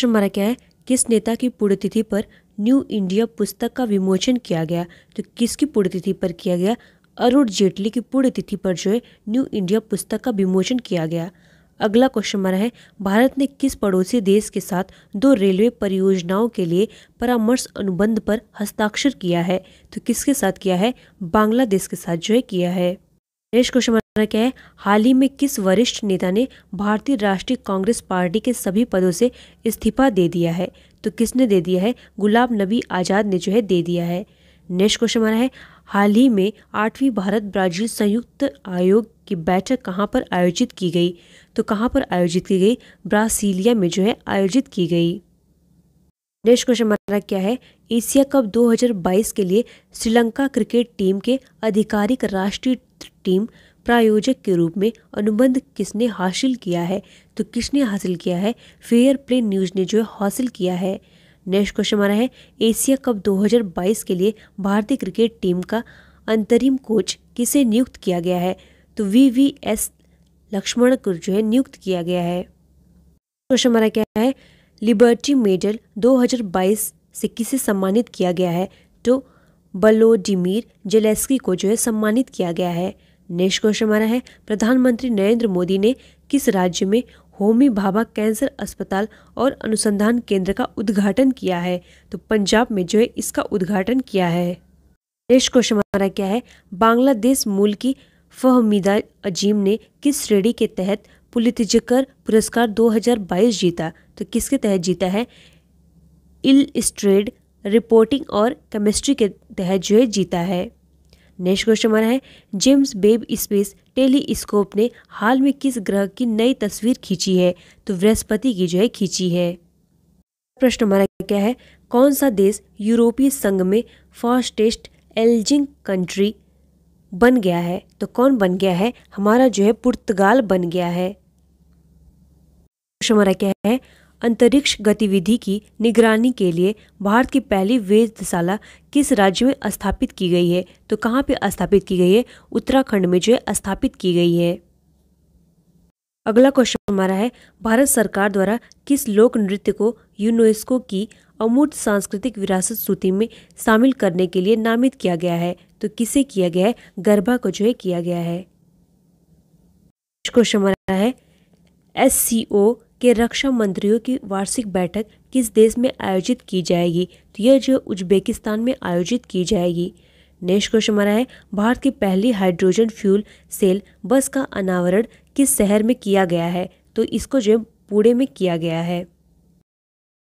प्रश्न मारा गया है किस नेता की पुण्यतिथि पर न्यू इंडिया पुस्तक का विमोचन किया गया तो किसकी पुण्यतिथि पर किया गया अरुण जेटली की पुण्यतिथि पर जो है न्यू इंडिया पुस्तक का विमोचन किया गया अगला क्वेश्चन हमारा है भारत ने किस पड़ोसी देश के साथ दो रेलवे परियोजनाओं के लिए परामर्श अनुबंध पर हस्ताक्षर किया है तो किसके साथ किया है बांग्लादेश के साथ जो है किया है नेक्स्ट क्वेश्चन क्या है हाल ही में किस वरिष्ठ नेता ने भारतीय राष्ट्रीय कांग्रेस पार्टी के सभी पदों से इस्तीफा दे दिया है तो किसने दे दिया है गुलाब नबी आज़ाद ने जो है दे दिया है नेक्स्ट क्वेश्चन हमारा है हाल ही में आठवीं भारत ब्राजील संयुक्त आयोग की बैठक कहाँ पर आयोजित की गई तो कहाँ पर आयोजित की गई ब्रासिलिया में जो है आयोजित की गई नेक्स्ट क्वेश्चन हमारा क्या है एशिया कप 2022 के लिए श्रीलंका क्रिकेट टीम के आधिकारिक राष्ट्रीय टीम प्रायोजक के रूप में अनुबंध किसने हासिल किया है तो किसने हासिल किया है फेयर प्ले न्यूज़ ने जो है हासिल किया है नेक्स्ट क्वेश्चन हमारा है एशिया कप 2022 के लिए भारतीय क्रिकेट टीम का अंतरिम कोच किसे नियुक्त किया गया है तो वी वी एस लक्ष्मण को जो है नियुक्त किया गया है क्वेश्चन हमारा क्या है लिबर्टी मेडल 2022 से किसे सम्मानित किया गया है तो बलोडिमिर जेलेस्की को जो है सम्मानित किया गया है नेक्स्ट क्वेश्चन हमारा है प्रधानमंत्री नरेंद्र मोदी ने किस राज्य में होमी भाभा कैंसर अस्पताल और अनुसंधान केंद्र का उद्घाटन किया है तो पंजाब में जो है इसका उद्घाटन किया है नेक्स्ट क्वेश्चन हमारा क्या है बांग्लादेश मूल की फहमीदा अजीम ने किस श्रेणी के तहत पुलितिजकर पुरस्कार 2022 जीता तो किसके तहत जीता है इल स्ट्रेड रिपोर्टिंग और केमिस्ट्री के तहत जो है जीता है नेक्स्ट क्वेश्चन हमारा है जेम्स बेब स्पेस टेलीस्कोप ने हाल में किस ग्रह की नई तस्वीर खींची है तो बृहस्पति की जो है खींची है प्रश्न हमारा क्या है कौन सा देश यूरोपीय संघ में फास्टेस्ट एल्जिंग कंट्री बन गया है तो कौन बन गया है हमारा जो है पुर्तगाल बन गया है क्वेश्चन हमारा क्या है अंतरिक्ष गतिविधि की निगरानी के लिए भारत की पहली वेधशाला किस राज्य में स्थापित की गई है तो कहाँ पे स्थापित की गई है उत्तराखंड में जो है स्थापित की गई है अगला क्वेश्चन हमारा है भारत सरकार द्वारा किस लोक नृत्य को यूनेस्को की अमूर्त सांस्कृतिक विरासत सूची में शामिल करने के लिए नामित किया गया है तो किसे किया गया है गरबा को जो है किया गया है क्वेश्चन हमारा है एस सी ओ कि रक्षा मंत्रियों की वार्षिक बैठक किस देश में आयोजित की जाएगी तो यह जो उज्बेकिस्तान में आयोजित की जाएगी नेक्स्ट क्वेश्चन हमारा है भारत की पहली हाइड्रोजन फ्यूल सेल बस का अनावरण किस शहर में किया गया है तो इसको जो पुणे में किया गया है